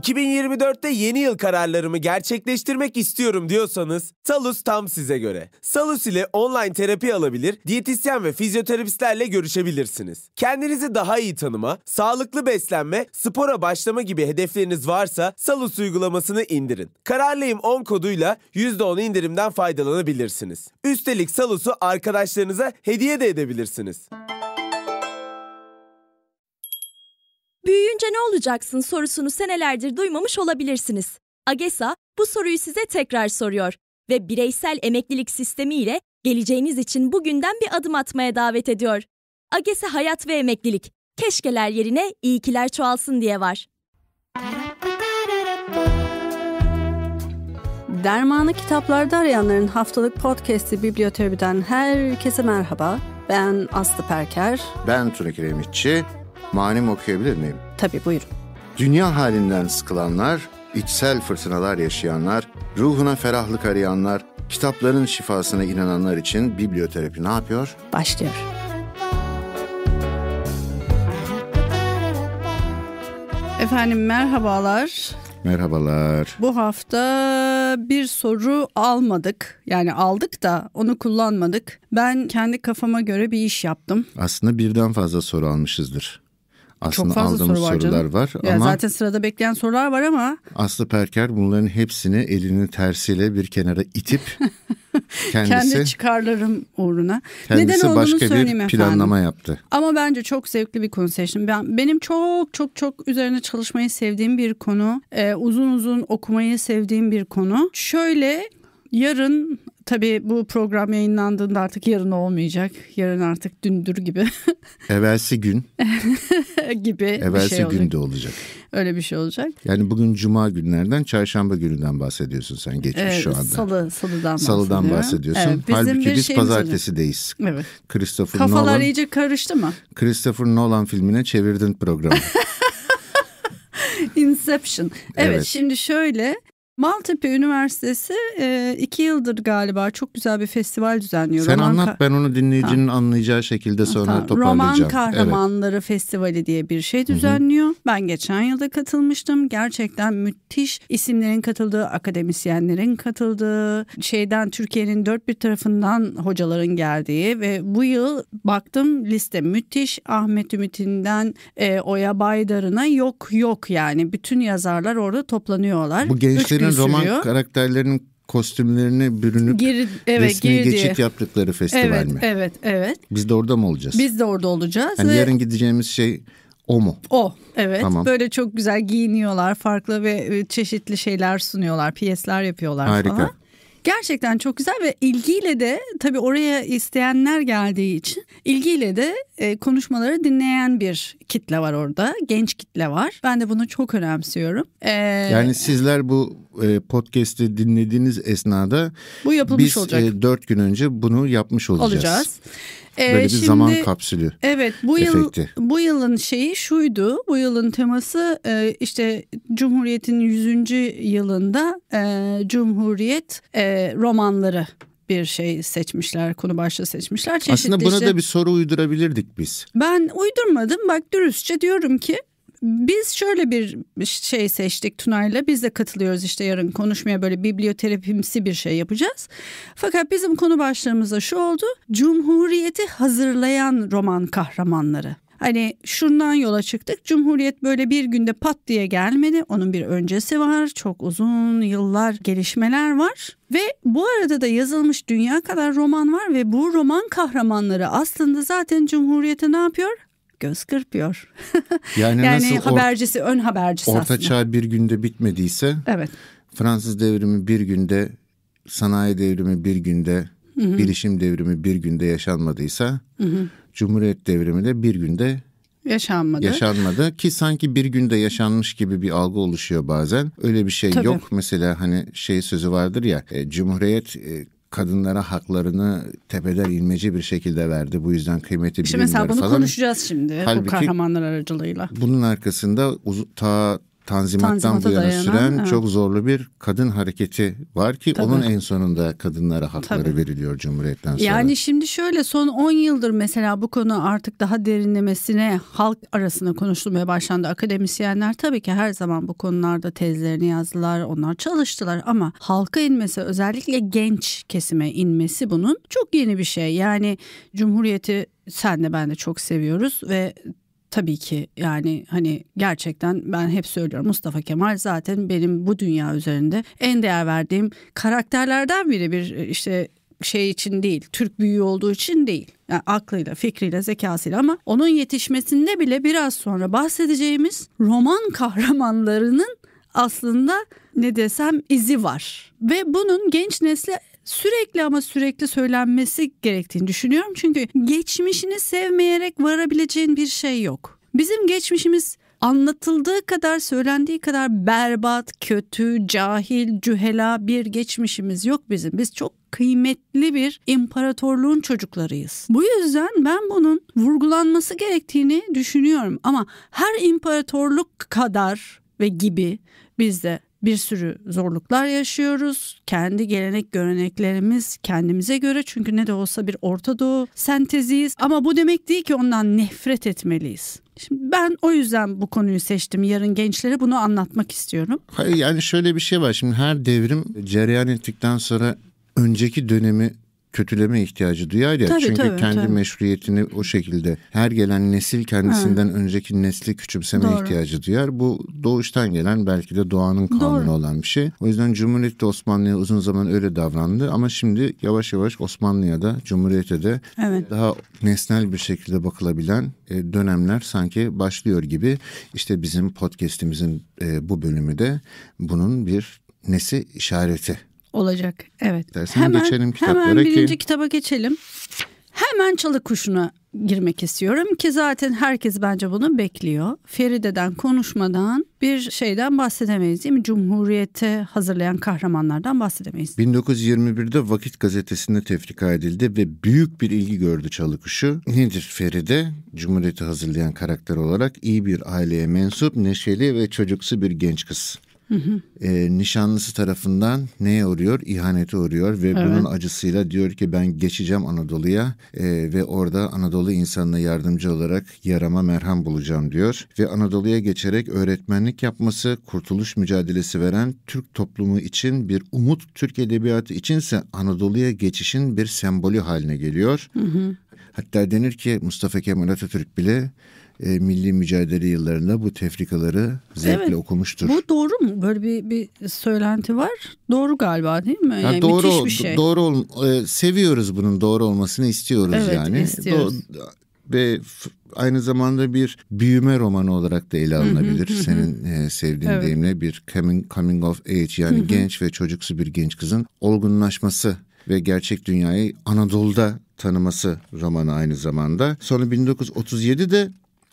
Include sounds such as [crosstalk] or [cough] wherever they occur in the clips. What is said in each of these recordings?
2024'te yeni yıl kararlarımı gerçekleştirmek istiyorum diyorsanız Salus tam size göre. Salus ile online terapi alabilir, diyetisyen ve fizyoterapistlerle görüşebilirsiniz. Kendinizi daha iyi tanıma, sağlıklı beslenme, spora başlama gibi hedefleriniz varsa Salus uygulamasını indirin. Kararlıyım 10 koduyla %10 indirimden faydalanabilirsiniz. Üstelik Salus'u arkadaşlarınıza hediye de edebilirsiniz. Büyüyünce ne olacaksın sorusunu senelerdir duymamış olabilirsiniz. AGESA bu soruyu size tekrar soruyor ve bireysel emeklilik sistemi ile geleceğiniz için bugünden bir adım atmaya davet ediyor. AGESA Hayat ve Emeklilik, keşkeler yerine iyikiler çoğalsın diye var. Dermanı kitaplarda arayanların haftalık podcast'i Bibliyoterapiden herkese merhaba. Ben Aslı Perker. Ben Tülek Remitçi. Manim okuyabilir miyim? Tabii buyurun. Dünya halinden sıkılanlar, içsel fırtınalar yaşayanlar, ruhuna ferahlık arayanlar, kitapların şifasına inananlar için biblioterapi ne yapıyor? Başlıyor. Efendim merhabalar. Merhabalar. Bu hafta bir soru almadık. Yani aldık da onu kullanmadık. Ben kendi kafama göre bir iş yaptım. Aslında birden fazla soru almışızdır aslında Çok fazla aldığımız soru var sorular canım. var. Ya ama zaten sırada bekleyen sorular var ama. Aslı Perker bunların hepsini elinin tersiyle bir kenara itip [laughs] kendisi kendi çıkarlarım uğruna. Kendisi Neden olduğunu başka söyleyeyim bir planlama efendim. yaptı. Ama bence çok zevkli bir konu seçtim. Ben benim çok çok çok üzerine çalışmayı sevdiğim bir konu. Ee, uzun uzun okumayı sevdiğim bir konu. Şöyle Yarın tabii bu program yayınlandığında artık yarın olmayacak. Yarın artık dündür gibi. [laughs] Evvelsi gün. [laughs] gibi Evvelsi bir şey olacak. gün de olacak. Öyle bir şey olacak. Yani bugün cuma günlerden çarşamba gününden bahsediyorsun sen geçmiş evet, şu anda. Salı, salıdan, salıdan bahsediyorsun. Evet, Halbuki biz pazartesideyiz. Olacak. Evet. Christopher Kafalar Nolan, iyice karıştı mı? Christopher Nolan filmine çevirdin programı. [laughs] Inception. Evet, evet şimdi şöyle Maltepe Üniversitesi e, iki yıldır galiba çok güzel bir festival düzenliyor. Sen Roman anlat ben onu dinleyicinin ha. anlayacağı şekilde sonra tamam. toparlayacağım. Roman Kahramanları evet. Festivali diye bir şey düzenliyor. Hı-hı. Ben geçen yılda katılmıştım. Gerçekten müthiş isimlerin katıldığı, akademisyenlerin katıldığı, şeyden Türkiye'nin dört bir tarafından hocaların geldiği ve bu yıl baktım liste müthiş. Ahmet Ümit'inden e, Oya Baydar'ına yok yok yani bütün yazarlar orada toplanıyorlar. Bu gençlerin Muhtemelen roman sürüyor. karakterlerinin kostümlerini bürünüp geri, evet, resmi geri geçit yaptıkları festival evet, mi? Evet, evet. Biz de orada mı olacağız? Biz de orada olacağız. Yani ve... yarın gideceğimiz şey o mu? O evet tamam. böyle çok güzel giyiniyorlar farklı ve e, çeşitli şeyler sunuyorlar piyesler yapıyorlar Harika. falan. Gerçekten çok güzel ve ilgiyle de tabii oraya isteyenler geldiği için ilgiyle de e, konuşmaları dinleyen bir kitle var orada. Genç kitle var. Ben de bunu çok önemsiyorum. Ee, yani sizler bu e, podcast'i dinlediğiniz esnada bu yapılmış biz e, olacak. E, 4 gün önce bunu yapmış olacağız. Olacağız. Ee, Böyle bir şimdi, zaman kapsülü. Evet bu yıl bu yılın şeyi şuydu. Bu yılın teması e, işte Cumhuriyet'in 100. yılında e, Cumhuriyet e, romanları bir şey seçmişler, konu başlığı seçmişler. Çeşitli Aslında buna işte, da şey bir soru uydurabilirdik biz. Ben uydurmadım. Bak dürüstçe diyorum ki biz şöyle bir şey seçtik Tuna'yla. Biz de katılıyoruz işte yarın konuşmaya böyle biblioterapimsi bir şey yapacağız. Fakat bizim konu başlığımızda şu oldu. Cumhuriyeti hazırlayan roman kahramanları. Hani şundan yola çıktık. Cumhuriyet böyle bir günde pat diye gelmedi. Onun bir öncesi var. Çok uzun yıllar gelişmeler var. Ve bu arada da yazılmış dünya kadar roman var ve bu roman kahramanları aslında zaten Cumhuriyet'e ne yapıyor? göz kırpıyor. yani, [laughs] yani nasıl habercisi ön habercisi orta aslında. çağ bir günde bitmediyse evet. Fransız devrimi bir günde sanayi devrimi bir günde Hı-hı. bilişim devrimi bir günde yaşanmadıysa Hı-hı. Cumhuriyet devrimi de bir günde yaşanmadı. Yaşanmadı ki sanki bir günde yaşanmış gibi bir algı oluşuyor bazen. Öyle bir şey Tabii. yok. Mesela hani şey sözü vardır ya e, Cumhuriyet e, kadınlara haklarını tepeden inmeci bir şekilde verdi. Bu yüzden kıymetli bir işte mesela bunu falan. konuşacağız şimdi Halbuki, bu kahramanlar aracılığıyla. Bunun arkasında uz- ta Tanzimat'tan Tanzimat'a bu yana dayanan, süren evet. çok zorlu bir kadın hareketi var ki Tabii. onun en sonunda kadınlara hakları Tabii. veriliyor Cumhuriyet'ten sonra. Yani şimdi şöyle son 10 yıldır mesela bu konu artık daha derinlemesine halk arasında konuşulmaya başlandı. Akademisyenler tabii ki her zaman bu konularda tezlerini yazdılar, onlar çalıştılar ama halka inmesi özellikle genç kesime inmesi bunun çok yeni bir şey. Yani Cumhuriyet'i sen de ben de çok seviyoruz ve tabii ki yani hani gerçekten ben hep söylüyorum Mustafa Kemal zaten benim bu dünya üzerinde en değer verdiğim karakterlerden biri bir işte şey için değil, Türk büyüğü olduğu için değil. Yani aklıyla, fikriyle, zekasıyla ama onun yetişmesinde bile biraz sonra bahsedeceğimiz roman kahramanlarının aslında ne desem izi var. Ve bunun genç nesle sürekli ama sürekli söylenmesi gerektiğini düşünüyorum. Çünkü geçmişini sevmeyerek varabileceğin bir şey yok. Bizim geçmişimiz anlatıldığı kadar söylendiği kadar berbat, kötü, cahil, cühela bir geçmişimiz yok bizim. Biz çok kıymetli bir imparatorluğun çocuklarıyız. Bu yüzden ben bunun vurgulanması gerektiğini düşünüyorum ama her imparatorluk kadar ve gibi bizde bir sürü zorluklar yaşıyoruz. Kendi gelenek göreneklerimiz kendimize göre çünkü ne de olsa bir Orta Doğu senteziyiz. Ama bu demek değil ki ondan nefret etmeliyiz. Şimdi ben o yüzden bu konuyu seçtim. Yarın gençlere bunu anlatmak istiyorum. Hayır yani şöyle bir şey var. Şimdi her devrim cereyan ettikten sonra önceki dönemi kötüleme ihtiyacı duyar ya. Tabii, çünkü tabii, kendi tabii. meşruiyetini o şekilde her gelen nesil kendisinden ha. önceki nesli küçümseme Doğru. ihtiyacı duyar. Bu doğuştan gelen belki de doğanın kanunu Doğru. olan bir şey. O yüzden Cumhuriyet de Osmanlı'ya uzun zaman öyle davrandı ama şimdi yavaş yavaş Osmanlı'ya da Cumhuriyet'e de evet. daha nesnel bir şekilde bakılabilen e, dönemler sanki başlıyor gibi. İşte bizim podcast'imizin e, bu bölümü de bunun bir nesi işareti olacak. Evet. Dersine hemen, geçelim hemen birinci ki... kitaba geçelim. Hemen çalı kuşuna girmek istiyorum ki zaten herkes bence bunu bekliyor. Feride'den konuşmadan bir şeyden bahsedemeyiz değil mi? Cumhuriyete hazırlayan kahramanlardan bahsedemeyiz. 1921'de Vakit gazetesinde tefrika edildi ve büyük bir ilgi gördü çalı kuşu Nedir Feride? Cumhuriyeti hazırlayan karakter olarak iyi bir aileye mensup, neşeli ve çocuksu bir genç kız. E, nişanlısı tarafından neye uğruyor? İhanete uğruyor ve evet. bunun acısıyla diyor ki ben geçeceğim Anadolu'ya e, ve orada Anadolu insanına yardımcı olarak yarama merhem bulacağım diyor. Ve Anadolu'ya geçerek öğretmenlik yapması, kurtuluş mücadelesi veren Türk toplumu için bir umut, Türk edebiyatı içinse Anadolu'ya geçişin bir sembolü haline geliyor. Hı hı. Hatta denir ki Mustafa Kemal Atatürk bile e, milli mücadele yıllarında bu tefrikaları zevkle evet, okumuştur. Bu doğru mu? Böyle bir, bir söylenti var. Doğru galiba değil mi? Yani yani doğru, müthiş bir şey. Doğru ol, e, seviyoruz bunun doğru olmasını istiyoruz evet, yani. istiyoruz. Do- ve aynı zamanda bir büyüme romanı olarak da ele alınabilir. Senin e, sevdiğin evet. deyimle bir coming, coming of age yani genç ve çocuksu bir genç kızın olgunlaşması ve gerçek dünyayı Anadolu'da tanıması romanı aynı zamanda. Sonra 1937'de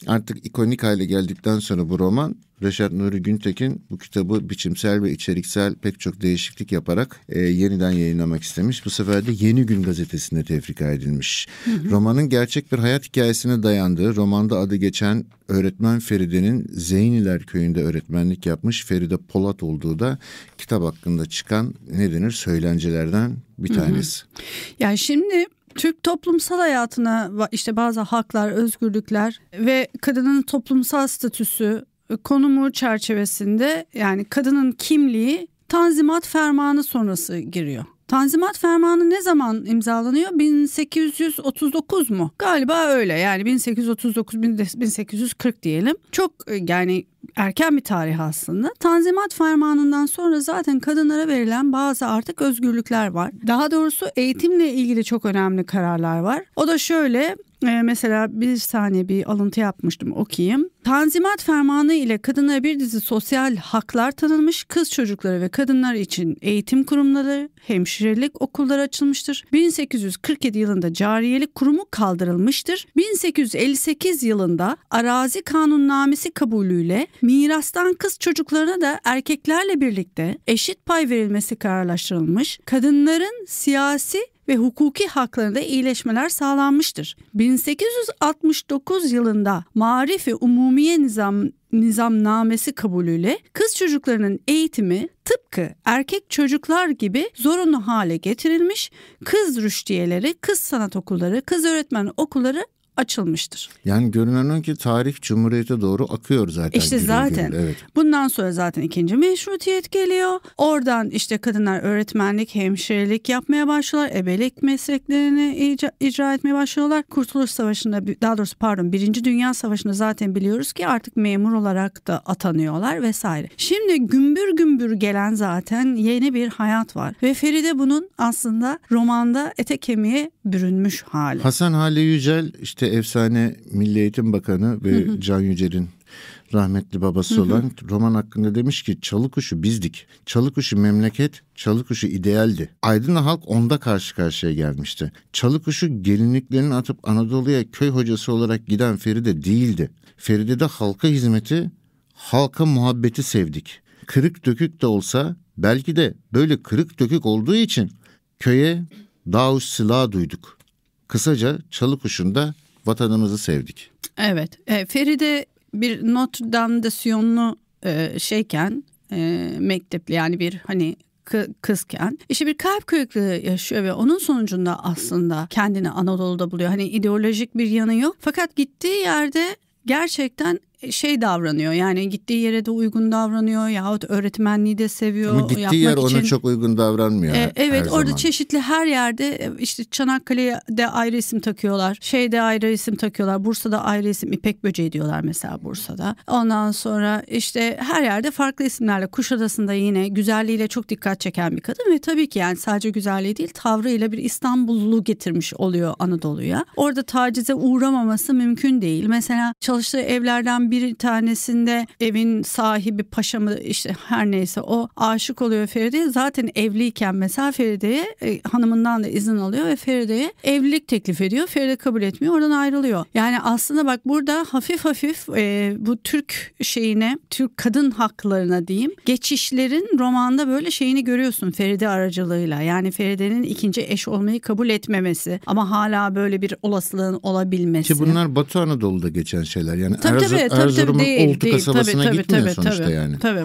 artık ikonik hale geldikten sonra bu roman Reşat Nuri Güntekin bu kitabı biçimsel ve içeriksel pek çok değişiklik yaparak e, yeniden yayınlamak istemiş. Bu sefer de Yeni Gün gazetesinde tefrika edilmiş. Hı hı. Romanın gerçek bir hayat hikayesine dayandığı, romanda adı geçen öğretmen Feride'nin Zeyniler köyünde öğretmenlik yapmış Feride Polat olduğu da kitap hakkında çıkan ne denir söylencelerden bir tanesi. Hı hı. Ya yani şimdi Türk toplumsal hayatına işte bazı haklar, özgürlükler ve kadının toplumsal statüsü e, konumu çerçevesinde yani kadının kimliği Tanzimat Fermanı sonrası giriyor. Tanzimat Fermanı ne zaman imzalanıyor? 1839 mu? Galiba öyle yani 1839 1840 diyelim. Çok e, yani erken bir tarih aslında. Tanzimat Fermanı'ndan sonra zaten kadınlara verilen bazı artık özgürlükler var. Daha doğrusu eğitimle ilgili çok önemli kararlar var. O da şöyle e, mesela bir saniye bir alıntı yapmıştım okuyayım. Tanzimat fermanı ile kadına bir dizi sosyal haklar tanınmış. Kız çocukları ve kadınlar için eğitim kurumları, hemşirelik okulları açılmıştır. 1847 yılında cariyelik kurumu kaldırılmıştır. 1858 yılında arazi kanunnamesi kabulüyle Mirastan kız çocuklarına da erkeklerle birlikte eşit pay verilmesi kararlaştırılmış, kadınların siyasi ve hukuki haklarında iyileşmeler sağlanmıştır. 1869 yılında Marif ve Umumiye Nizam nizamnamesi kabulüyle kız çocuklarının eğitimi tıpkı erkek çocuklar gibi zorunlu hale getirilmiş, kız rüştiyeleri, kız sanat okulları, kız öğretmen okulları açılmıştır. Yani görünen o ki tarih Cumhuriyet'e doğru akıyor zaten. İşte gürül zaten. Gürül, evet. Bundan sonra zaten ikinci meşrutiyet geliyor. Oradan işte kadınlar öğretmenlik, hemşirelik yapmaya başlıyorlar. Ebelik mesleklerini icra, icra etmeye başlıyorlar. Kurtuluş Savaşı'nda daha doğrusu pardon Birinci Dünya Savaşı'nda zaten biliyoruz ki artık memur olarak da atanıyorlar vesaire. Şimdi gümbür gümbür gelen zaten yeni bir hayat var. Ve Feride bunun aslında romanda ete kemiğe bürünmüş hali. Hasan Hale Yücel işte işte efsane Milli Eğitim Bakanı ve Can Yücel'in rahmetli babası olan roman hakkında demiş ki Çalıkuşu bizdik. Çalıkuşu memleket, Çalıkuşu idealdi. Aydınlı halk onda karşı karşıya gelmişti. Çalıkuşu gelinliklerini atıp Anadolu'ya köy hocası olarak giden Feride değildi. Feride'de halka hizmeti, halka muhabbeti sevdik. Kırık dökük de olsa belki de böyle kırık dökük olduğu için köye daus silah duyduk. Kısaca Çalıkuşu'nda vatanımızı sevdik. Evet. E, Feride bir Notre Dame de Sion'lu e, şeyken e, mektepli yani bir hani kızken işte bir kalp kırıklığı yaşıyor ve onun sonucunda aslında kendini Anadolu'da buluyor. Hani ideolojik bir yanı yok. Fakat gittiği yerde gerçekten e, şey davranıyor yani gittiği yere de uygun davranıyor yahut öğretmenliği de seviyor. Ama gittiği yapmak yer için. ona çok uygun davranmıyor. E, evet orada zaman. çeşitli her yerde e, işte Çanakkale'de ayrı isim takıyorlar. Şeyde ayrı isim takıyorlar. Bursa'da ayrı isim İpek Böceği diyorlar mesela Bursa'da. Ondan sonra işte her yerde farklı isimlerle Kuşadası'nda yine güzelliğiyle çok dikkat çeken bir kadın ve tabii ki yani sadece güzelliği değil tavrıyla bir İstanbullu getirmiş oluyor Anadolu'ya. Orada tacize uğramaması mümkün değil. Mesela çalıştığı evlerden bir tanesinde evin sahibi paşa mı işte her neyse o aşık oluyor Feride'ye. Zaten evliyken mesela Feride'ye e, hanımından da izin alıyor ve Feride'ye evlilik teklif ediyor. Feride kabul etmiyor oradan ayrılıyor. Yani aslında bak burada hafif hafif e, bu Türk şeyine Türk kadın haklarına diyeyim geçişlerin romanda böyle şeyini görüyorsun Feride aracılığıyla. Yani Feride'nin ikinci eş olmayı kabul etmemesi ama hala böyle bir olasılığın olabilmesi. Ki bunlar Batı Anadolu'da geçen şeyler. Yani tabii, Erzurum, tabii, Erzurum'un Oltu değil, kasabasına tabii, gitmiyor tabii, sonuçta tabii, yani. Tabii.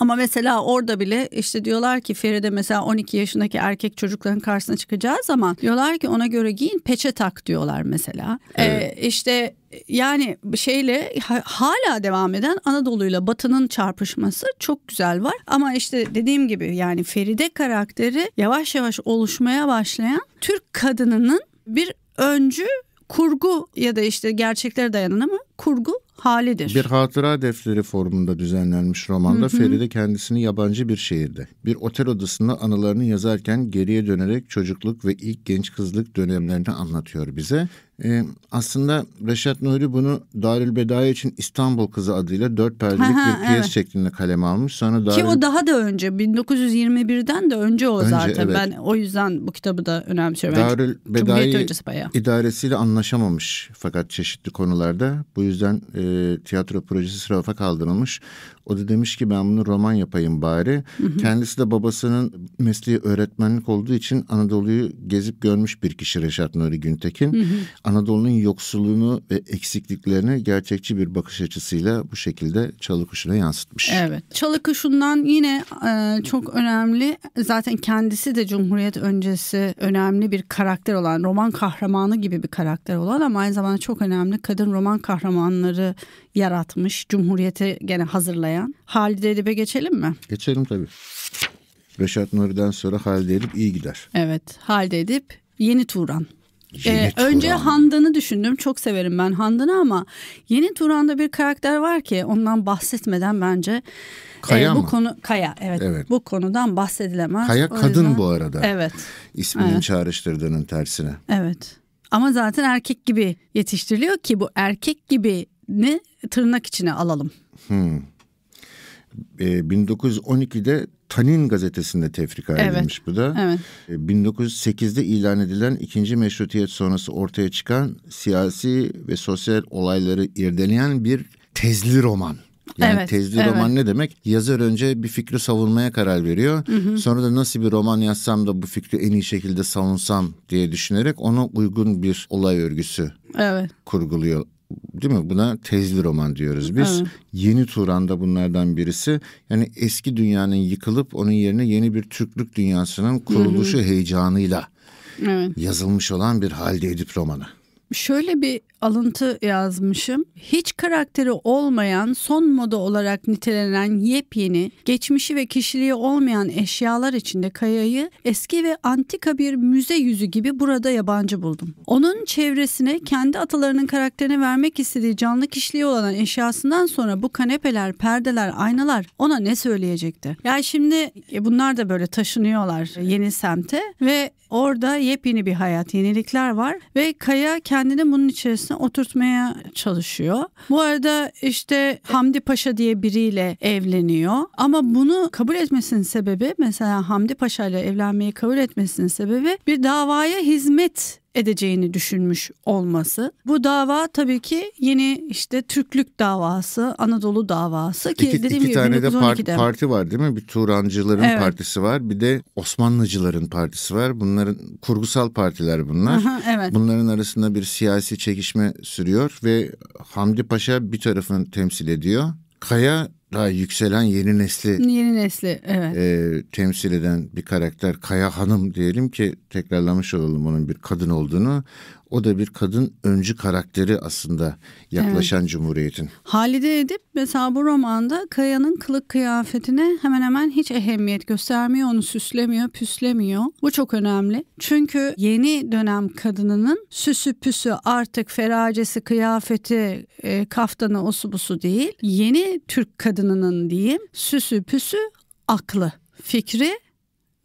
Ama mesela orada bile işte diyorlar ki Feride mesela 12 yaşındaki erkek çocukların karşısına çıkacağı zaman diyorlar ki ona göre giyin peçe tak diyorlar mesela. Ee, evet. Ee, işte yani şeyle hala devam eden Anadolu'yla Batı'nın çarpışması çok güzel var. Ama işte dediğim gibi yani Feride karakteri yavaş yavaş oluşmaya başlayan Türk kadınının bir öncü kurgu ya da işte gerçeklere dayanan ama kurgu halidir. Bir hatıra defteri formunda düzenlenmiş romanda hı hı. Feride kendisini yabancı bir şehirde, bir otel odasında anılarını yazarken geriye dönerek çocukluk ve ilk genç kızlık dönemlerini anlatıyor bize. Ee, aslında Reşat Nuri bunu Darül Bedaya için İstanbul Kızı adıyla dört perdelik bir piyes evet. şeklinde kaleme almış. Sonra Darül... Ki o daha da önce 1921'den de önce o önce, zaten. Evet. Ben o yüzden bu kitabı da önemsiyorum. Darül Bedaya idaresiyle anlaşamamış fakat çeşitli konularda. Bu yüzden e, e, tiyatro projesi sınıfa kaldırılmış. O da demiş ki ben bunu roman yapayım bari. Hı hı. Kendisi de babasının mesleği öğretmenlik olduğu için Anadolu'yu gezip görmüş bir kişi Reşat Nuri Güntekin. Anadolu'nun yoksulluğunu ve eksikliklerini gerçekçi bir bakış açısıyla bu şekilde çalıkuşuna yansıtmış. Evet. Çalıkuşundan yine e, çok önemli zaten kendisi de Cumhuriyet öncesi önemli bir karakter olan roman kahramanı gibi bir karakter olan ama aynı zamanda çok önemli kadın roman kahramanları yaratmış, Cumhuriyeti gene hazırlayan. Halide Edip'e geçelim mi? Geçelim tabii. Reşat Nuri'den sonra Halide Edip iyi gider. Evet, Halide Edip Yeni Turan. Yeni ee, Turan. Önce Handan'ı düşündüm. Çok severim ben Handan'ı ama Yeni Turan'da bir karakter var ki ondan bahsetmeden bence e, Kaya e, bu mı? konu Kaya evet, evet. Bu konudan bahsedilemez. Kaya o kadın yüzden... bu arada. Evet. İsminin evet. çağrıştırdığının tersine. Evet. Ama zaten erkek gibi yetiştiriliyor ki bu erkek gibi ne tırnak içine alalım. Hmm. E, ee, 1912'de Tanin gazetesinde tefrika evet. edilmiş bu da. Evet. 1908'de ee, ilan edilen ikinci meşrutiyet sonrası ortaya çıkan siyasi ve sosyal olayları irdeleyen bir tezli roman. Yani evet, tezli evet. roman ne demek? Yazar önce bir fikri savunmaya karar veriyor. Hı hı. Sonra da nasıl bir roman yazsam da bu fikri en iyi şekilde savunsam diye düşünerek ona uygun bir olay örgüsü evet. kurguluyor değil mi? Buna tezli roman diyoruz biz. Evet. Yeni Turan bunlardan birisi. Yani eski dünyanın yıkılıp onun yerine yeni bir Türklük dünyasının kuruluşu Hı-hı. heyecanıyla evet. yazılmış olan bir halde Edip romanı şöyle bir alıntı yazmışım. Hiç karakteri olmayan, son moda olarak nitelenen yepyeni, geçmişi ve kişiliği olmayan eşyalar içinde kayayı eski ve antika bir müze yüzü gibi burada yabancı buldum. Onun çevresine kendi atalarının karakterine vermek istediği canlı kişiliği olan eşyasından sonra bu kanepeler, perdeler, aynalar ona ne söyleyecekti? Yani şimdi e, bunlar da böyle taşınıyorlar yeni semte ve orada yepyeni bir hayat, yenilikler var ve kaya kendi kendini bunun içerisine oturtmaya çalışıyor. Bu arada işte Hamdi Paşa diye biriyle evleniyor ama bunu kabul etmesinin sebebi mesela Hamdi Paşa ile evlenmeyi kabul etmesinin sebebi bir davaya hizmet edeceğini düşünmüş olması. Bu dava tabii ki yeni işte Türklük davası, Anadolu davası ki iki, dediğim iki gibi tane de parti, parti var değil mi? Bir Turancıların evet. partisi var, bir de Osmanlıcıların partisi var. Bunların kurgusal partiler bunlar. Aha, evet. Bunların arasında bir siyasi çekişme sürüyor ve Hamdi Paşa bir tarafını temsil ediyor. Kaya daha yükselen yeni nesli yeni nesli evet. e, temsil eden bir karakter Kaya Hanım diyelim ki tekrarlamış olalım onun bir kadın olduğunu. O da bir kadın öncü karakteri aslında yaklaşan evet. Cumhuriyet'in. Halide Edip mesela bu romanda Kaya'nın kılık kıyafetine hemen hemen hiç ehemmiyet göstermiyor. Onu süslemiyor, püslemiyor. Bu çok önemli. Çünkü yeni dönem kadınının süsü püsü artık feracesi, kıyafeti, e, kaftanı, osu busu değil. Yeni Türk kadınının diyeyim süsü püsü aklı, fikri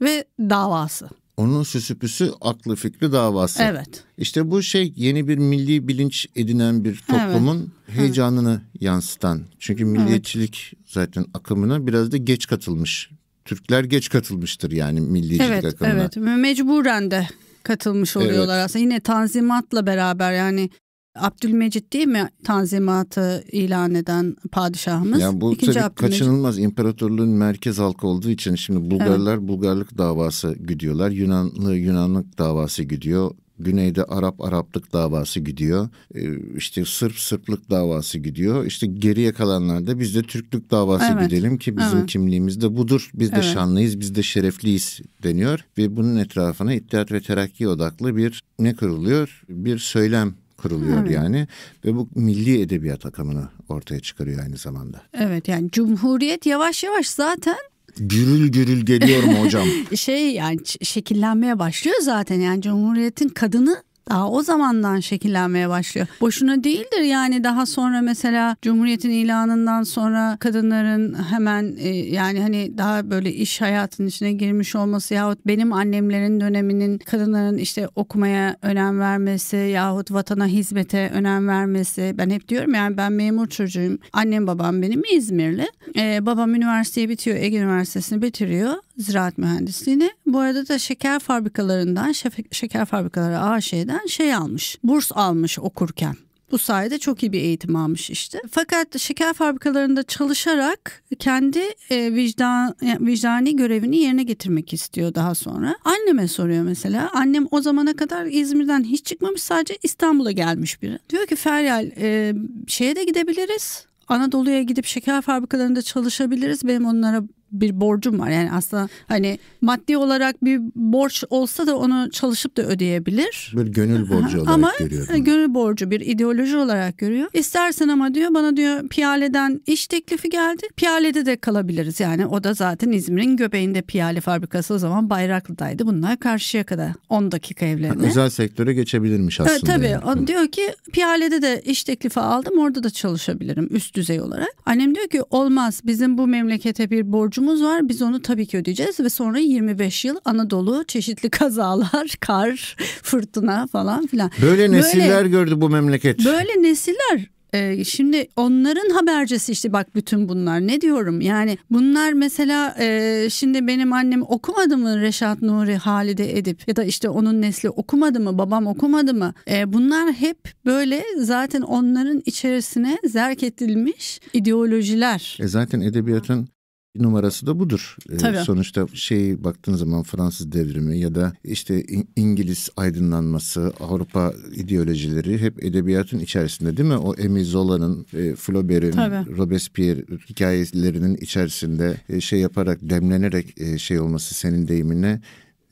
ve davası. Onun süsüpüsü aklı fikri davası. Evet. İşte bu şey yeni bir milli bilinç edinen bir toplumun evet. heyecanını evet. yansıtan. Çünkü milliyetçilik evet. zaten akımına biraz da geç katılmış. Türkler geç katılmıştır yani milliyetçilik evet, akımına. Evet, mecburen de katılmış oluyorlar evet. aslında. Yine Tanzimat'la beraber yani Abdülmecit değil mi tanzimatı ilan eden padişahımız? Yani bu İkinci tabii kaçınılmaz imparatorluğun merkez halkı olduğu için şimdi Bulgarlar evet. Bulgarlık davası gidiyorlar, Yunanlı Yunanlık davası gidiyor, Güneyde Arap Araplık davası gidiyor. Ee, işte Sırp Sırplık davası gidiyor. İşte geriye kalanlar da biz de Türklük davası evet. gidelim ki bizim evet. kimliğimiz de budur. Biz de şanlıyız, biz de şerefliyiz deniyor ve bunun etrafına İttihat ve Terakki odaklı bir ne kuruluyor? Bir söylem kuruluyor evet. yani ve bu milli edebiyat akımını ortaya çıkarıyor aynı zamanda. Evet yani Cumhuriyet yavaş yavaş zaten gürül gürül geliyor mu hocam? [laughs] şey yani şekillenmeye başlıyor zaten yani Cumhuriyet'in kadını daha o zamandan şekillenmeye başlıyor. Boşuna değildir yani daha sonra mesela Cumhuriyet'in ilanından sonra kadınların hemen e, yani hani daha böyle iş hayatının içine girmiş olması yahut benim annemlerin döneminin kadınların işte okumaya önem vermesi yahut vatana hizmete önem vermesi. Ben hep diyorum yani ben memur çocuğum. Annem babam benim İzmirli. E, babam üniversiteyi bitiyor Ege Üniversitesi'ni bitiriyor ziraat mühendisliğini. Bu arada da şeker fabrikalarından, şeker fabrikaları AŞ'den şey almış, burs almış okurken. Bu sayede çok iyi bir eğitim almış işte. Fakat şeker fabrikalarında çalışarak kendi e, vicdan e, vicdani görevini yerine getirmek istiyor daha sonra. Anneme soruyor mesela. Annem o zamana kadar İzmir'den hiç çıkmamış sadece İstanbul'a gelmiş biri. Diyor ki Feryal e, şeye de gidebiliriz. Anadolu'ya gidip şeker fabrikalarında çalışabiliriz. Benim onlara bir borcum var. Yani aslında hani maddi olarak bir borç olsa da onu çalışıp da ödeyebilir. Bir gönül borcu olarak ama görüyor. Ama e, gönül borcu bir ideoloji olarak görüyor. İstersen ama diyor bana diyor Piyale'den iş teklifi geldi. Piyale'de de kalabiliriz. Yani o da zaten İzmir'in göbeğinde Piyale fabrikası o zaman Bayraklı'daydı. Bunlar karşıya kadar 10 dakika evlerine. özel sektöre geçebilirmiş aslında. Evet, tabii. Yani. O diyor ki Piyale'de de iş teklifi aldım. Orada da çalışabilirim üst düzey olarak. Annem diyor ki olmaz. Bizim bu memlekete bir borcum borcumuz var. Biz onu tabii ki ödeyeceğiz ve sonra 25 yıl Anadolu çeşitli [laughs] kazalar, kar, fırtına falan filan. Böyle nesiller böyle, gördü bu memleket. Böyle nesiller e, Şimdi onların habercisi işte bak bütün bunlar ne diyorum yani bunlar mesela e, şimdi benim annem okumadı mı Reşat Nuri Halide Edip ya da işte onun nesli okumadı mı babam okumadı mı e, bunlar hep böyle zaten onların içerisine zerk edilmiş ideolojiler. E zaten edebiyatın bir numarası da budur. Ee, Tabii. Sonuçta şey baktığın zaman Fransız devrimi ya da işte İngiliz aydınlanması, Avrupa ideolojileri hep edebiyatın içerisinde değil mi? O Emile Zola'nın, e, Flaubert'in, Robespierre hikayelerinin içerisinde e, şey yaparak demlenerek e, şey olması senin deyimine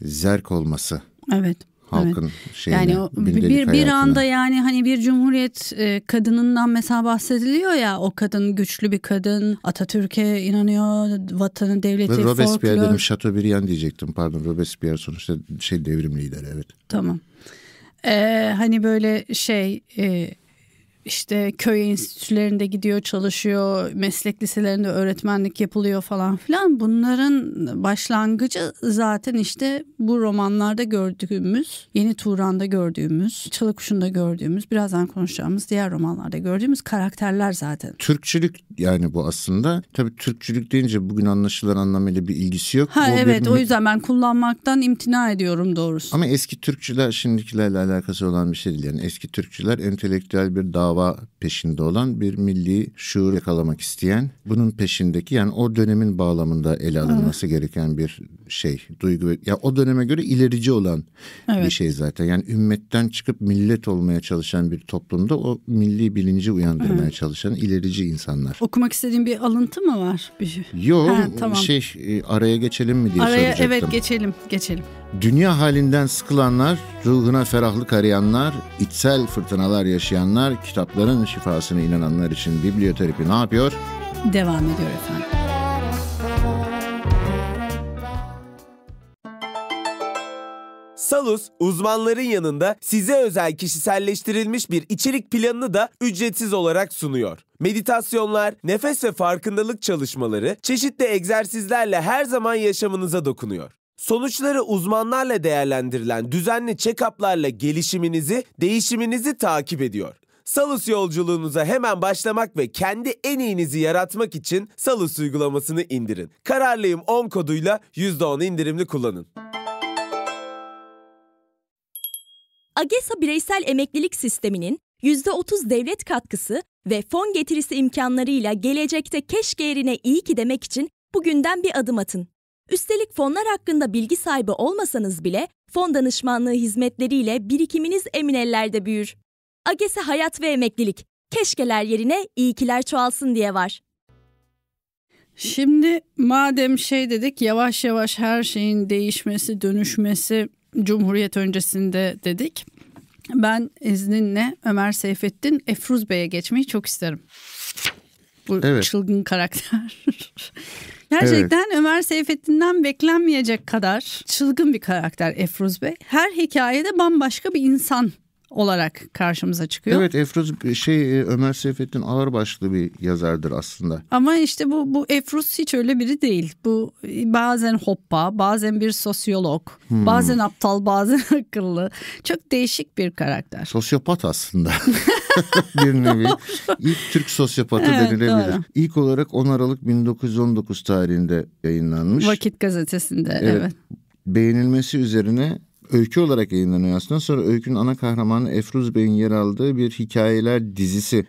zerk olması. Evet halkın evet. şeyini. Yani o, bir, bir hayatına. anda yani hani bir cumhuriyet e, kadınından mesela bahsediliyor ya o kadın güçlü bir kadın Atatürk'e inanıyor vatanı devleti Ve Robespierre folklor. dedim Chateaubriand diyecektim pardon Robespierre sonuçta şey devrim lideri evet. Tamam. Ee, hani böyle şey e, işte köy enstitülerinde gidiyor çalışıyor, meslek liselerinde öğretmenlik yapılıyor falan filan. Bunların başlangıcı zaten işte bu romanlarda gördüğümüz, Yeni Turan'da gördüğümüz, Çalıkuşu'nda gördüğümüz, birazdan konuşacağımız diğer romanlarda gördüğümüz karakterler zaten. Türkçülük yani bu aslında. Tabii Türkçülük deyince bugün anlaşılan anlamıyla bir ilgisi yok. Ha bu evet benim... o yüzden ben kullanmaktan imtina ediyorum doğrusu. Ama eski Türkçüler şimdikilerle alakası olan bir şey değil. Yani eski Türkçüler entelektüel bir dava dava peşinde olan bir milli şuur yakalamak isteyen bunun peşindeki yani o dönemin bağlamında ele alınması evet. gereken bir şey duygu ya o döneme göre ilerici olan evet. bir şey zaten yani ümmetten çıkıp millet olmaya çalışan bir toplumda o milli bilinci uyandırmaya evet. çalışan ilerici insanlar. Okumak istediğim bir alıntı mı var? Bir şey? Yok tamam. şey e, araya geçelim mi diye araya, soracaktım. Evet geçelim geçelim. Dünya halinden sıkılanlar, ruhuna ferahlık arayanlar, içsel fırtınalar yaşayanlar kitap kitapların şifasına inananlar için biblioterapi ne yapıyor? Devam ediyor efendim. Salus uzmanların yanında size özel kişiselleştirilmiş bir içerik planını da ücretsiz olarak sunuyor. Meditasyonlar, nefes ve farkındalık çalışmaları çeşitli egzersizlerle her zaman yaşamınıza dokunuyor. Sonuçları uzmanlarla değerlendirilen düzenli check-up'larla gelişiminizi, değişiminizi takip ediyor. Salus yolculuğunuza hemen başlamak ve kendi en iyinizi yaratmak için Salus uygulamasını indirin. Kararlıyım 10 koduyla %10 indirimli kullanın. AGESA bireysel emeklilik sisteminin %30 devlet katkısı ve fon getirisi imkanlarıyla gelecekte keşke yerine iyi ki demek için bugünden bir adım atın. Üstelik fonlar hakkında bilgi sahibi olmasanız bile fon danışmanlığı hizmetleriyle birikiminiz emin ellerde büyür. Agesi hayat ve emeklilik. Keşkeler yerine iyikiler çoğalsın diye var. Şimdi madem şey dedik yavaş yavaş her şeyin değişmesi, dönüşmesi Cumhuriyet öncesinde dedik. Ben izninle Ömer Seyfettin Efruz Bey'e geçmeyi çok isterim. Bu evet. çılgın karakter. [laughs] Gerçekten evet. Ömer Seyfettin'den beklenmeyecek kadar çılgın bir karakter Efruz Bey. Her hikayede bambaşka bir insan olarak karşımıza çıkıyor. Evet Efruz şey e, Ömer Seyfettin ağırbaşlı bir yazardır aslında. Ama işte bu bu Efruz hiç öyle biri değil. Bu bazen hoppa, bazen bir sosyolog, hmm. bazen aptal, bazen [laughs] akıllı. Çok değişik bir karakter. Sosyopat aslında. [laughs] bir [laughs] nevi. İlk Türk sosyopatı evet, denilebilir. Doğru. İlk olarak 10 Aralık 1919 tarihinde yayınlanmış. Vakit gazetesinde evet. evet. Beğenilmesi üzerine öykü olarak yayınlanıyor aslında. Sonra öykünün ana kahramanı Efruz Bey'in yer aldığı bir hikayeler dizisi.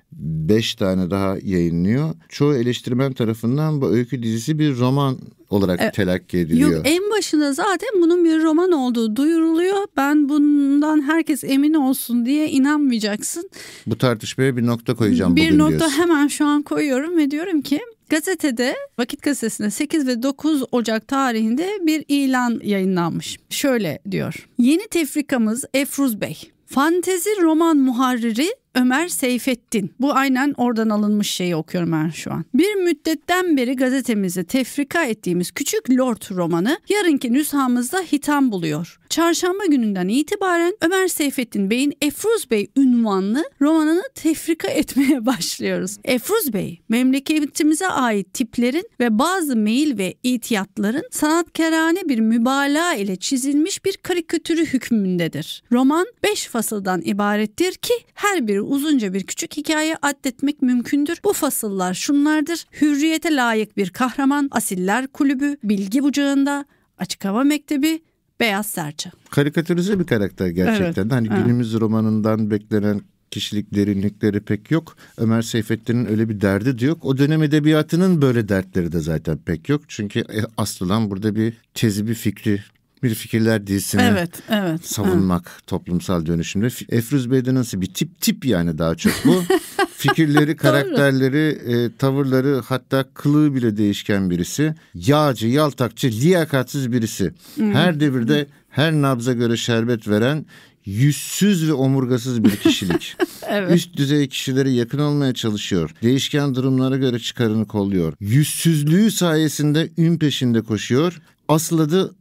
Beş tane daha yayınlıyor. Çoğu eleştirmen tarafından bu öykü dizisi bir roman olarak e, telakki ediliyor. Yok en başında zaten bunun bir roman olduğu duyuruluyor. Ben bundan herkes emin olsun diye inanmayacaksın. Bu tartışmaya bir nokta koyacağım bir bugün nokta diyorsun. hemen şu an koyuyorum ve diyorum ki Gazetede Vakit Gazetesi'nde 8 ve 9 Ocak tarihinde bir ilan yayınlanmış. Şöyle diyor. Yeni tefrikamız Efruz Bey. Fantezi roman muharriri Ömer Seyfettin. Bu aynen oradan alınmış şeyi okuyorum ben şu an. Bir müddetten beri gazetemizde tefrika ettiğimiz Küçük Lord romanı yarınki nüshamızda hitam buluyor. Çarşamba gününden itibaren Ömer Seyfettin Bey'in Efruz Bey ünvanlı romanını tefrika [laughs] etmeye başlıyoruz. Efruz Bey, memleketimize ait tiplerin ve bazı meyil ve itiyatların sanatkarane bir mübalağa ile çizilmiş bir karikatürü hükmündedir. Roman 5 fasıldan ibarettir ki her bir uzunca bir küçük hikaye addetmek mümkündür. Bu fasıllar şunlardır. Hürriyete layık bir kahraman, Asiller Kulübü, Bilgi Bucağı'nda, Açık Hava Mektebi, Beyaz Serçe. Karikatürize bir karakter gerçekten. Evet. Hani evet. günümüz romanından beklenen kişilik derinlikleri pek yok. Ömer Seyfettin'in öyle bir derdi de yok. O dönem edebiyatının böyle dertleri de zaten pek yok. Çünkü e, aslan burada bir tezi bir fikri bir fikirler dizisini evet, evet, savunmak evet. toplumsal dönüşümde. Efruz Bey'de nasıl bir tip tip yani daha çok bu. [laughs] Fikirleri, karakterleri, e, tavırları hatta kılığı bile değişken birisi. Yağcı, yaltakçı, liyakatsız birisi. Hmm. Her devirde her nabza göre şerbet veren yüzsüz ve omurgasız bir kişilik. [laughs] evet. Üst düzey kişilere yakın olmaya çalışıyor. Değişken durumlara göre çıkarını kolluyor. Yüzsüzlüğü sayesinde ün peşinde koşuyor. Asıl adı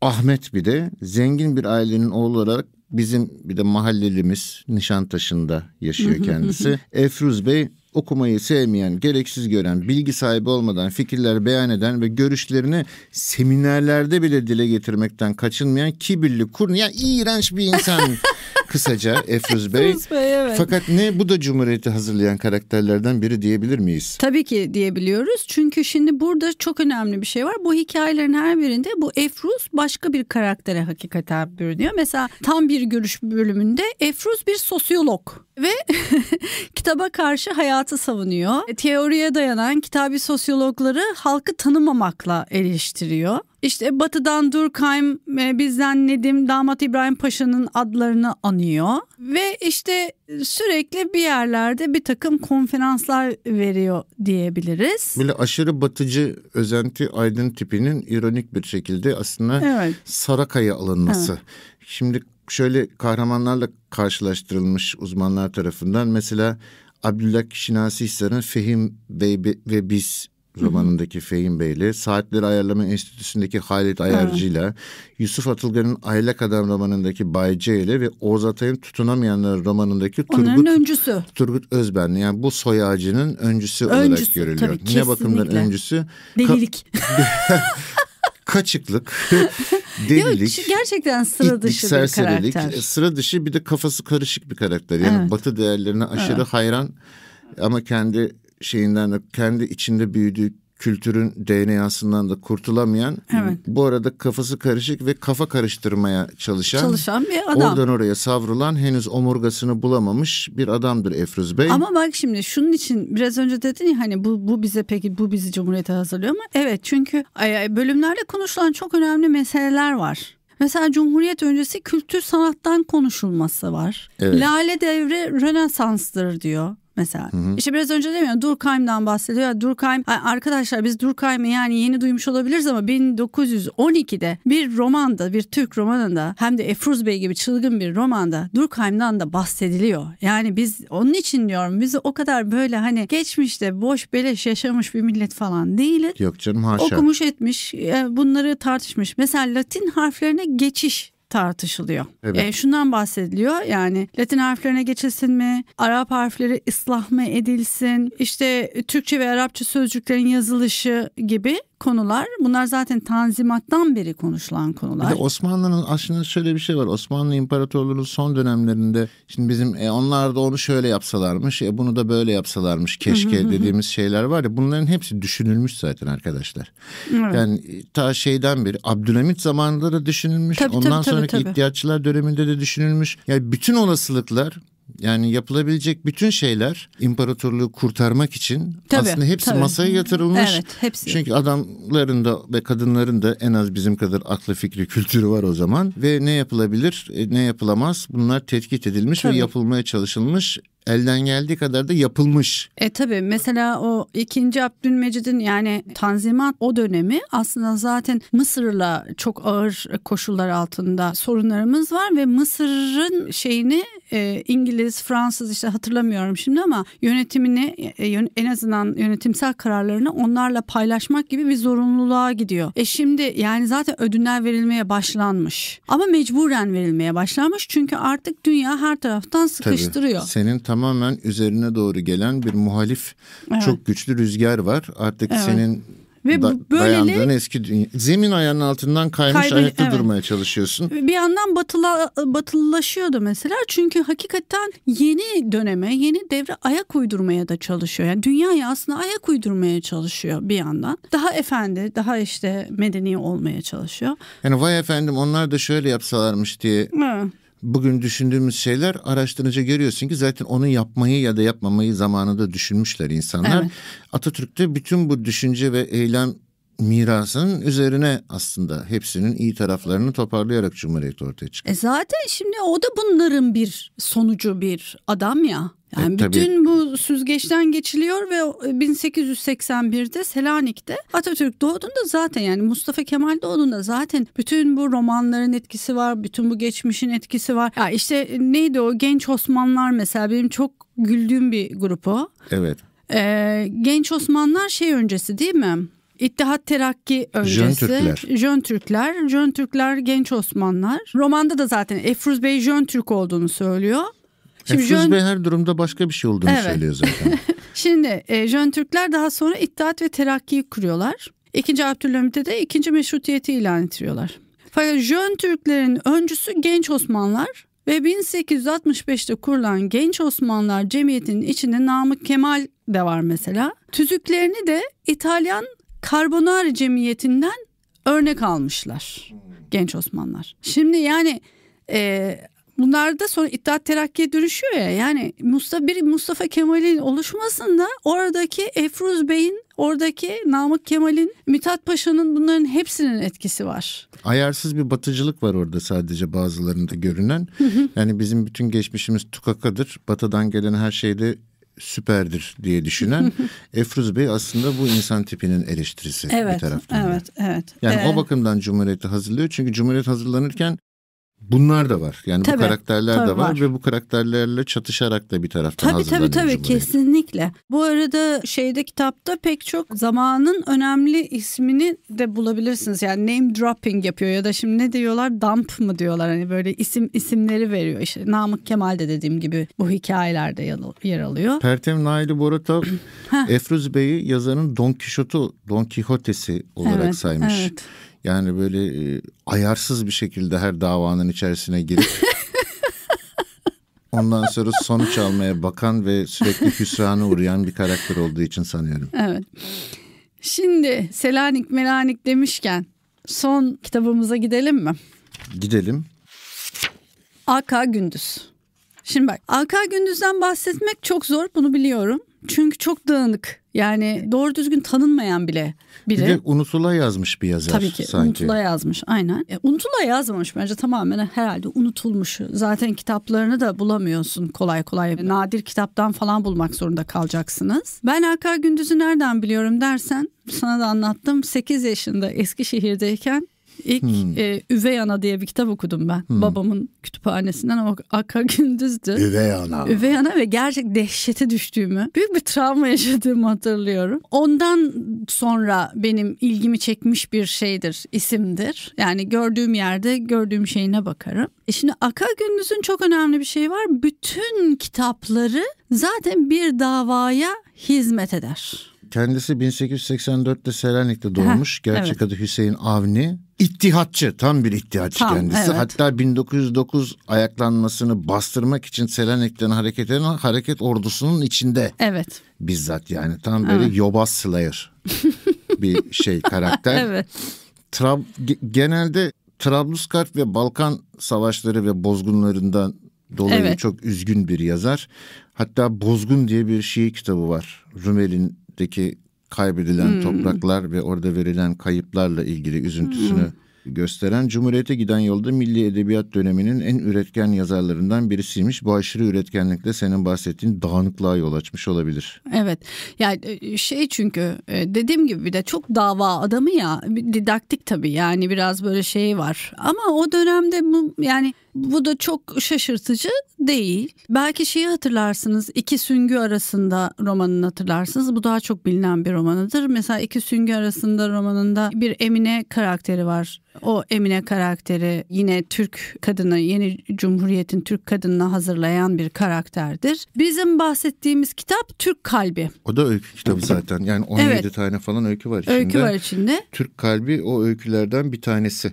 Ahmet bir de zengin bir ailenin oğlu olarak bizim bir de mahallelimiz Nişantaşı'nda yaşıyor kendisi. Efruz Bey okumayı sevmeyen, gereksiz gören, bilgi sahibi olmadan fikirler beyan eden ve görüşlerini seminerlerde bile dile getirmekten kaçınmayan kibirli, kurun yani iğrenç bir insan [laughs] kısaca Efruz Bey. Bey evet. Fakat ne bu da Cumhuriyeti hazırlayan karakterlerden biri diyebilir miyiz? Tabii ki diyebiliyoruz. Çünkü şimdi burada çok önemli bir şey var. Bu hikayelerin her birinde bu Efruz başka bir karaktere hakikaten bürünüyor. Mesela tam bir görüş bölümünde Efruz bir sosyolog ve [laughs] kitaba karşı hayatı savunuyor. E, teoriye dayanan kitabi sosyologları halkı tanımamakla eleştiriyor. İşte Batı'dan Durkheim, e, bizden Nedim, Damat İbrahim Paşa'nın adlarını anıyor. Ve işte sürekli bir yerlerde bir takım konferanslar veriyor diyebiliriz. Böyle aşırı batıcı özenti aydın tipinin ironik bir şekilde aslında evet. Sarakaya alınması. Evet. Şimdi şöyle kahramanlarla karşılaştırılmış uzmanlar tarafından mesela Abdullah Şinasi Hisar'ın Fehim Bey ve Biz romanındaki Fehim Bey'le, Saatleri Ayarlama Enstitüsü'ndeki Halit Ayarcı'yla, evet. Yusuf Atılgan'ın Aylak Adam romanındaki Bayce ile ve Oğuz Atay'ın Tutunamayanlar romanındaki Onların Turgut, öncüsü. Turgut Özben. Yani bu soy ağacının öncüsü, öncüsü olarak görülüyor. Tabii, ne bakımdan öncüsü? Delilik. [laughs] [laughs] kaçıklık, [laughs] delilik. Yok, gerçekten sıra dışı bir karakter. E, sıra dışı bir de kafası karışık bir karakter. Yani evet. batı değerlerine aşırı evet. hayran ama kendi şeyinden kendi içinde büyüdüğü kültürün DNA'sından da kurtulamayan evet. bu arada kafası karışık ve kafa karıştırmaya çalışan, çalışan bir adam. Oradan oraya savrulan henüz omurgasını bulamamış bir adamdır Efruz Bey. Ama bak şimdi şunun için biraz önce dedin ya hani bu, bu bize peki bu bizi cumhuriyete hazırlıyor mu? Evet çünkü bölümlerde konuşulan çok önemli meseleler var. Mesela Cumhuriyet öncesi kültür sanattan konuşulması var. Evet. Lale devri Rönesans'tır diyor mesela. Hı hı. İşte biraz önce demiyorum Durkheim'dan bahsediyor. Durkheim arkadaşlar biz Durkheim'i yani yeni duymuş olabiliriz ama 1912'de bir romanda bir Türk romanında hem de Efruz Bey gibi çılgın bir romanda Durkheim'dan da bahsediliyor. Yani biz onun için diyorum bizi o kadar böyle hani geçmişte boş beleş yaşamış bir millet falan değiliz. Yok canım haşa. Okumuş etmiş e, bunları tartışmış. Mesela Latin harflerine geçiş tartışılıyor. Evet. E, şundan bahsediliyor yani Latin harflerine geçilsin mi? Arap harfleri ıslah mı edilsin? İşte Türkçe ve Arapça sözcüklerin yazılışı gibi konular. Bunlar zaten tanzimattan beri konuşulan konular. Bir de Osmanlı'nın aslında şöyle bir şey var. Osmanlı İmparatorluğu'nun son dönemlerinde şimdi bizim e, onlar da onu şöyle yapsalarmış, e, bunu da böyle yapsalarmış keşke dediğimiz şeyler var ya bunların hepsi düşünülmüş zaten arkadaşlar. Evet. Yani e, ta şeyden bir Abdülhamit zamanında da düşünülmüş. Tabii, Ondan tabii, sonraki tabii. ihtiyaççılar döneminde de düşünülmüş. Yani bütün olasılıklar yani yapılabilecek bütün şeyler imparatorluğu kurtarmak için tabii, aslında hepsi tabii. masaya yatırılmış. Evet, hepsi. Çünkü adamların da ve kadınların da en az bizim kadar aklı, fikri, kültürü var o zaman ve ne yapılabilir, e, ne yapılamaz bunlar tetkik edilmiş tabii. ve yapılmaya çalışılmış elden geldiği kadar da yapılmış. E tabi mesela o ikinci Abdülmecid'in yani Tanzimat o dönemi aslında zaten Mısır'la çok ağır koşullar altında sorunlarımız var ve Mısır'ın şeyini e, İngiliz, Fransız işte hatırlamıyorum şimdi ama yönetimini e, en azından yönetimsel kararlarını onlarla paylaşmak gibi bir zorunluluğa gidiyor. E şimdi yani zaten ödünler verilmeye başlanmış. Ama mecburen verilmeye başlanmış çünkü artık dünya her taraftan sıkıştırıyor. Tabii, senin tamamen üzerine doğru gelen bir muhalif evet. çok güçlü rüzgar var. Artık evet. senin ve da, böyleli eski dünya. Zemin ayağının altından kaymış kaybı, ayakta evet. durmaya çalışıyorsun. Bir yandan batıla, batılılaşıyordu mesela. Çünkü hakikaten yeni döneme, yeni devre ayak uydurmaya da çalışıyor. Yani dünyaya aslında ayak uydurmaya çalışıyor bir yandan. Daha efendi, daha işte medeni olmaya çalışıyor. Yani vay efendim onlar da şöyle yapsalarmış diye. Evet bugün düşündüğümüz şeyler araştırınca görüyorsun ki zaten onu yapmayı ya da yapmamayı zamanında düşünmüşler insanlar. Evet. Atatürk'te bütün bu düşünce ve eylem mirasının üzerine aslında hepsinin iyi taraflarını toparlayarak Cumhuriyet ortaya çıkıyor. E zaten şimdi o da bunların bir sonucu bir adam ya. E, yani e, bütün bu süzgeçten geçiliyor ve 1881'de e, Selanik'te Atatürk doğduğunda zaten yani Mustafa Kemal doğduğunda zaten bütün bu romanların etkisi var, bütün bu geçmişin etkisi var. Ya işte e, neydi o Genç Osmanlar mesela benim çok güldüğüm bir grup o. Evet. Ee, Genç Osmanlar şey öncesi değil mi? İttihat Terakki öncesi. Jön Türkler. Jön Türkler. Jön Türkler Genç Osmanlar. Romanda da zaten Efruz Bey Jön Türk olduğunu söylüyor. Şimdi Jön... Bey her durumda başka bir şey olduğunu evet. söylüyor zaten. [laughs] Şimdi e, Jön Türkler daha sonra İttihat ve Terakki'yi kuruyorlar. İkinci Abdülhamit'e de ikinci meşrutiyeti ilan ettiriyorlar. Fakat Jön Türklerin öncüsü Genç Osmanlılar ve 1865'te kurulan Genç Osmanlılar Cemiyeti'nin içinde Namık Kemal de var mesela. Tüzüklerini de İtalyan Carbonari Cemiyeti'nden örnek almışlar Genç Osmanlılar. Şimdi yani e, bunlarda sonra İttihat Terakki'ye dönüşüyor ya. Yani Mustafa, bir Mustafa Kemal'in oluşmasında oradaki Efruz Bey'in Oradaki Namık Kemal'in, Mithat Paşa'nın bunların hepsinin etkisi var. Ayarsız bir batıcılık var orada sadece bazılarında görünen. Yani bizim bütün geçmişimiz tukakadır. Batıdan gelen her şey de süperdir diye düşünen [laughs] Efruz Bey aslında bu insan tipinin eleştirisi evet, bir taraftan. Evet, evet. Yani ee, o bakımdan Cumhuriyeti hazırlıyor. Çünkü Cumhuriyet hazırlanırken Bunlar da var. Yani tabii, bu karakterler de var, var ve bu karakterlerle çatışarak da bir taraftan tabii, hazırlanıyor. Tabii tabii kesinlikle. Bu arada şeyde kitapta pek çok zamanın önemli ismini de bulabilirsiniz. Yani name dropping yapıyor ya da şimdi ne diyorlar dump mı diyorlar hani böyle isim isimleri veriyor. İşte Namık Kemal de dediğim gibi bu hikayelerde yer alıyor. Pertem Naili Borata [clears throat] Efruz Bey'i yazarın Don Kişot'u Don Kihotesi olarak evet, saymış. Evet. Yani böyle e, ayarsız bir şekilde her davanın içerisine girip [laughs] ondan sonra sonuç almaya bakan ve sürekli hüsrana uğrayan bir karakter olduğu için sanıyorum. Evet. Şimdi Selanik Melanik demişken son kitabımıza gidelim mi? Gidelim. AK Gündüz. Şimdi bak AK Gündüz'den bahsetmek çok zor bunu biliyorum. Çünkü çok dağınık yani doğru düzgün tanınmayan bile biri. Bir de Unutul'a yazmış bir yazar Tabii ki sanki. Unutul'a yazmış aynen. E, Unutul'a yazmamış bence tamamen herhalde unutulmuş. Zaten kitaplarını da bulamıyorsun kolay kolay. Nadir kitaptan falan bulmak zorunda kalacaksınız. Ben Hakan Gündüz'ü nereden biliyorum dersen sana da anlattım. 8 yaşında Eskişehir'deyken İlk hmm. e, Üvey Ana diye bir kitap okudum ben. Hmm. Babamın kütüphanesinden ama Akka Gündüz'dü. Üvey Ana. Üvey Ana ve gerçek dehşete düştüğümü, büyük bir travma yaşadığımı hatırlıyorum. Ondan sonra benim ilgimi çekmiş bir şeydir, isimdir. Yani gördüğüm yerde gördüğüm şeyine bakarım. E şimdi Akka Gündüz'ün çok önemli bir şey var. Bütün kitapları zaten bir davaya hizmet eder kendisi 1884'te Selanik'te doğmuş. Gerçek evet. adı Hüseyin Avni. İttihatçı, tam bir ittihatçı tam, kendisi. Evet. Hatta 1909 ayaklanmasını bastırmak için Selanik'ten hareket eden hareket ordusunun içinde. Evet. Bizzat yani tam böyle evet. yobaz slayer [laughs] bir şey karakter. evet. Trab genelde Trablusgarp ve Balkan savaşları ve bozgunlarından dolayı evet. çok üzgün bir yazar. Hatta Bozgun diye bir şiir kitabı var. Rumeli'ndeki kaybedilen hmm. topraklar ve orada verilen kayıplarla ilgili üzüntüsünü hmm. gösteren Cumhuriyete giden yolda milli edebiyat döneminin en üretken yazarlarından birisiymiş. Bu aşırı üretkenlikle senin bahsettiğin dağınıklığa yol açmış olabilir. Evet yani e, şey çünkü e, dediğim gibi bir de çok dava adamı ya didaktik tabii yani biraz böyle şey var. Ama o dönemde bu yani bu da çok şaşırtıcı değil. Belki şeyi hatırlarsınız. İki süngü arasında romanını hatırlarsınız. Bu daha çok bilinen bir romanıdır. Mesela iki süngü arasında romanında bir Emine karakteri var. O Emine karakteri yine Türk kadını, yeni cumhuriyetin Türk kadınını hazırlayan bir karakterdir. Bizim bahsettiğimiz kitap Türk Kalbi. O da öykü kitabı zaten. Yani 17 evet. tane falan öykü var içinde. Öykü var içinde. Türk Kalbi o öykülerden bir tanesi.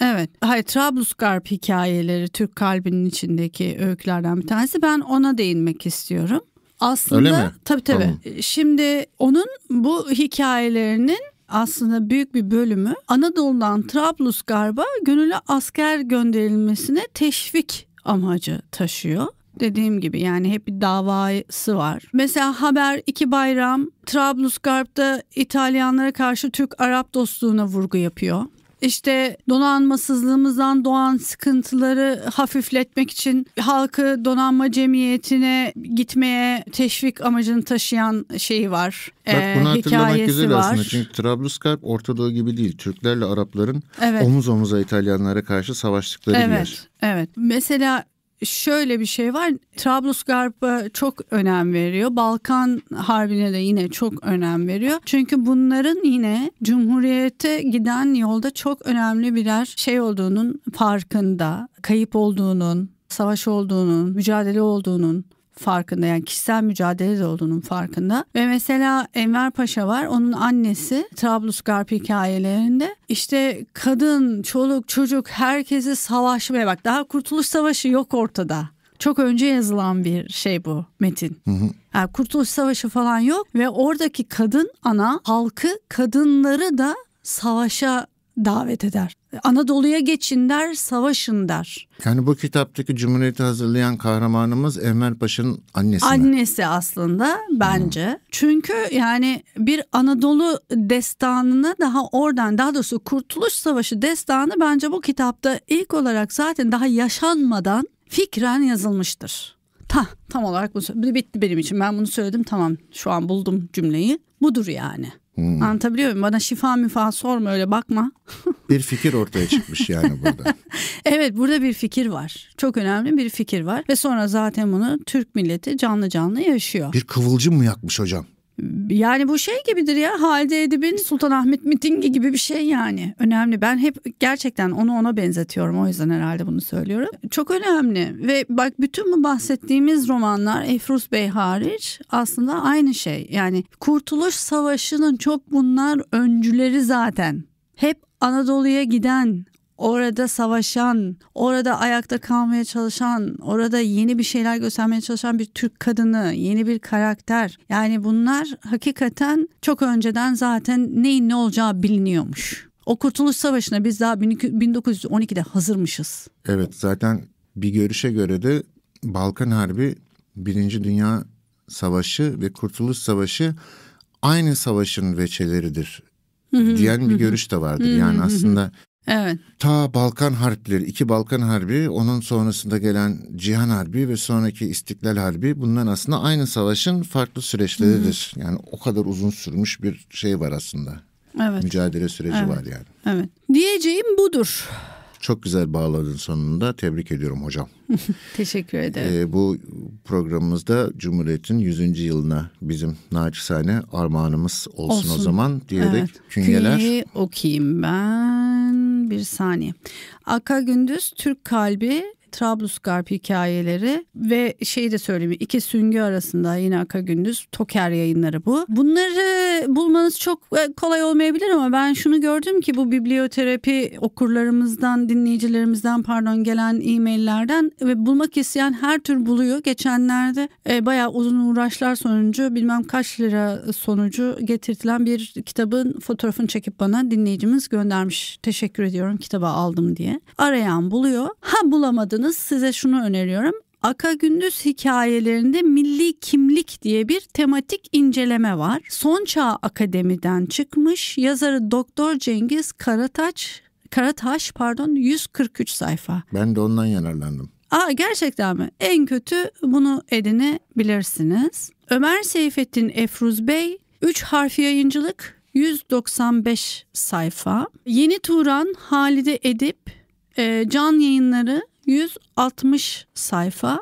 Evet. Hayır Trablusgarp hikayeleri Türk kalbinin içindeki öykülerden bir tanesi. Ben ona değinmek istiyorum. Aslında Öyle mi? tabii tabii. Tamam. Şimdi onun bu hikayelerinin aslında büyük bir bölümü Anadolu'dan Trablusgarp'a gönüllü asker gönderilmesine teşvik amacı taşıyor dediğim gibi yani hep bir davası var. Mesela haber iki bayram Trablusgarp'ta İtalyanlara karşı Türk-Arap dostluğuna vurgu yapıyor işte donanmasızlığımızdan doğan sıkıntıları hafifletmek için halkı donanma cemiyetine gitmeye teşvik amacını taşıyan şeyi var. Bak ee, bunu e, hatırlamak güzel var. aslında çünkü Trablusgarp Ortadoğu gibi değil. Türklerle Arapların evet. omuz omuza İtalyanlara karşı savaştıkları evet. bir yer. Evet. Mesela şöyle bir şey var. Trablusgarp'a çok önem veriyor. Balkan Harbi'ne de yine çok önem veriyor. Çünkü bunların yine Cumhuriyete giden yolda çok önemli birer şey olduğunun farkında. Kayıp olduğunun, savaş olduğunun, mücadele olduğunun farkında yani kişisel mücadele de olduğunun farkında. Ve mesela Enver Paşa var onun annesi Trablusgarp hikayelerinde işte kadın, çoluk, çocuk herkesi savaşmaya bak daha Kurtuluş Savaşı yok ortada. Çok önce yazılan bir şey bu metin. Yani Kurtuluş Savaşı falan yok ve oradaki kadın ana halkı kadınları da savaşa davet eder. Anadolu'ya geçin der, savaşın der. Yani bu kitaptaki Cumhuriyeti hazırlayan kahramanımız Enver Paşa'nın annesi Annesi aslında bence. Hmm. Çünkü yani bir Anadolu destanını daha oradan daha doğrusu Kurtuluş Savaşı destanı bence bu kitapta ilk olarak zaten daha yaşanmadan fikren yazılmıştır. Ta, tam olarak bu bitti benim için. Ben bunu söyledim tamam şu an buldum cümleyi. Budur yani. Hmm. Anlatabiliyor muyum? Bana şifa müfa sorma öyle bakma. [laughs] bir fikir ortaya çıkmış yani burada. [laughs] evet burada bir fikir var. Çok önemli bir fikir var. Ve sonra zaten bunu Türk milleti canlı canlı yaşıyor. Bir kıvılcım mı yakmış hocam? Yani bu şey gibidir ya Halide Edip'in Sultanahmet mitingi gibi bir şey yani. Önemli. Ben hep gerçekten onu ona benzetiyorum. O yüzden herhalde bunu söylüyorum. Çok önemli ve bak bütün bu bahsettiğimiz romanlar Efrus Bey hariç aslında aynı şey. Yani Kurtuluş Savaşı'nın çok bunlar öncüleri zaten. Hep Anadolu'ya giden orada savaşan, orada ayakta kalmaya çalışan, orada yeni bir şeyler göstermeye çalışan bir Türk kadını, yeni bir karakter. Yani bunlar hakikaten çok önceden zaten neyin ne olacağı biliniyormuş. O Kurtuluş Savaşı'na biz daha 1912'de hazırmışız. Evet zaten bir görüşe göre de Balkan Harbi Birinci Dünya Savaşı ve Kurtuluş Savaşı aynı savaşın veçeleridir diyen bir görüş de vardır. Yani aslında Evet. Ta Balkan Harpleri, iki Balkan Harbi, onun sonrasında gelen Cihan Harbi ve sonraki İstiklal Harbi bunların aslında aynı savaşın farklı süreçleridir. Hı-hı. Yani o kadar uzun sürmüş bir şey var aslında. Evet. Mücadele süreci evet. var yani. Evet. Diyeceğim budur. Çok güzel bağladın sonunda. Tebrik ediyorum hocam. [laughs] Teşekkür ederim. Ee, bu programımızda Cumhuriyet'in 100. yılına bizim naçizane armağanımız olsun, olsun. o zaman diyerek evet. künyeler. Künyeyi okuyayım ben bir saniye. Aka Gündüz Türk Kalbi Trablusgarp hikayeleri ve şeyi de söyleyeyim iki süngü arasında yine Aka Gündüz Toker yayınları bu. Bunları bulmanız çok e, kolay olmayabilir ama ben şunu gördüm ki bu biblioterapi okurlarımızdan dinleyicilerimizden pardon gelen e-maillerden ve bulmak isteyen her tür buluyor. Geçenlerde e, bayağı uzun uğraşlar sonucu bilmem kaç lira sonucu getirtilen bir kitabın fotoğrafını çekip bana dinleyicimiz göndermiş. Teşekkür ediyorum kitabı aldım diye. Arayan buluyor. Ha bulamadın yalnız size şunu öneriyorum. Aka Gündüz hikayelerinde milli kimlik diye bir tematik inceleme var. Son Çağ Akademi'den çıkmış. Yazarı Doktor Cengiz Karataç Karataş pardon 143 sayfa. Ben de ondan yararlandım. Aa gerçekten mi? En kötü bunu edinebilirsiniz. Ömer Seyfettin Efruz Bey 3 harfi yayıncılık 195 sayfa. Yeni Turan Halide Edip e, Can Yayınları 160 sayfa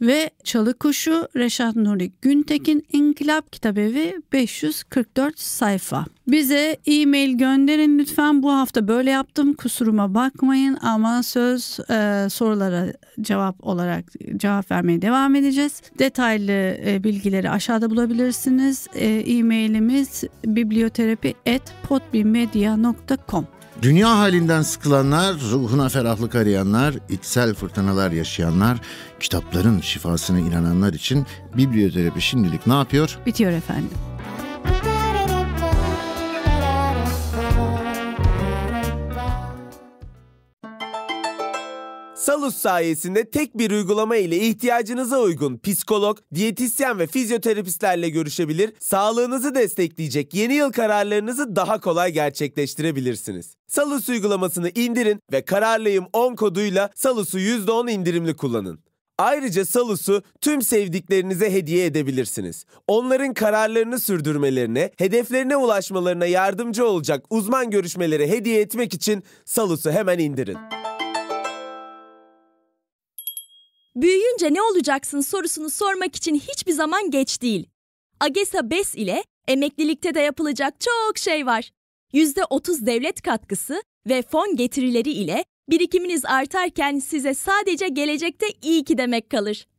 ve Çalı Kuşu Reşat Nuri Güntekin İnkılap Kitabevi 544 sayfa. Bize e-mail gönderin lütfen. Bu hafta böyle yaptım. Kusuruma bakmayın ama söz e, sorulara cevap olarak cevap vermeye devam edeceğiz. Detaylı e, bilgileri aşağıda bulabilirsiniz. E, e-mailimiz biblioterapi.podbimedia.com Dünya halinden sıkılanlar, ruhuna ferahlık arayanlar, içsel fırtınalar yaşayanlar, kitapların şifasına inananlar için biblioterapi şimdilik ne yapıyor? Bitiyor efendim. Salus sayesinde tek bir uygulama ile ihtiyacınıza uygun psikolog, diyetisyen ve fizyoterapistlerle görüşebilir, sağlığınızı destekleyecek yeni yıl kararlarınızı daha kolay gerçekleştirebilirsiniz. Salus uygulamasını indirin ve kararlıyım 10 koduyla Salus'u %10 indirimli kullanın. Ayrıca Salus'u tüm sevdiklerinize hediye edebilirsiniz. Onların kararlarını sürdürmelerine, hedeflerine ulaşmalarına yardımcı olacak uzman görüşmeleri hediye etmek için Salus'u hemen indirin. Büyüyünce ne olacaksın sorusunu sormak için hiçbir zaman geç değil. AGESA BES ile emeklilikte de yapılacak çok şey var. %30 devlet katkısı ve fon getirileri ile birikiminiz artarken size sadece gelecekte iyi ki demek kalır.